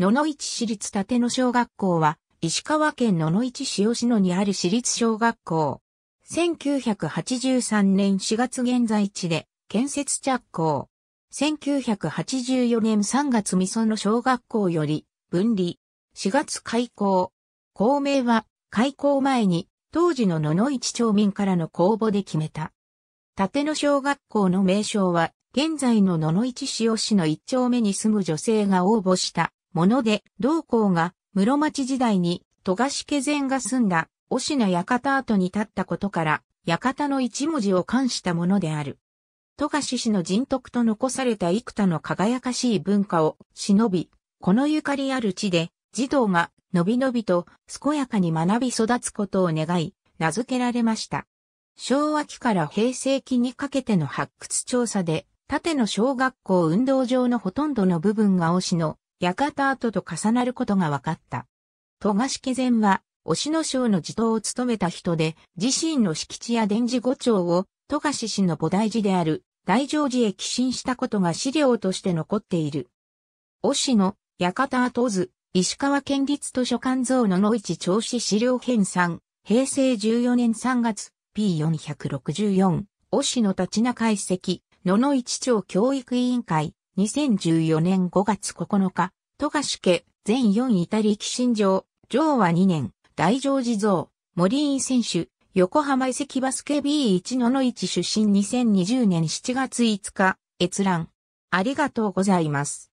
野々市市立立野小学校は、石川県野々市市野にある市立小学校。1983年4月現在地で、建設着工。1984年3月味噌の小学校より、分離。4月開校。校名は、開校前に、当時の野々市町民からの公募で決めた。立野小学校の名称は、現在の野々市市の一1丁目に住む女性が応募した。もので、同校が室町時代に戸賀家前が住んだ、おしな館跡に立ったことから、館の一文字を冠したものである。戸賀氏の人徳と残された幾多の輝かしい文化を忍び、このゆかりある地で、児童がのびのびと健やかに学び育つことを願い、名付けられました。昭和期から平成期にかけての発掘調査で、縦の小学校運動場のほとんどの部分が推しの館跡と重なることが分かった。戸賀式前は、押野省の地頭を務めた人で、自身の敷地や伝示五丁を、戸賀氏氏の菩提寺である、大乗寺へ寄進したことが資料として残っている。押野、館跡図、石川県立図書館像の野市調子資料編纂、平成14年3月、P464、押野立名解析、野々市町教育委員会、2014年5月9日、富樫家、全4イタリキ新城、上は2年、大乗地蔵、森井選手、横浜遺跡バスケ B1 のの市出身2020年7月5日、閲覧。ありがとうございます。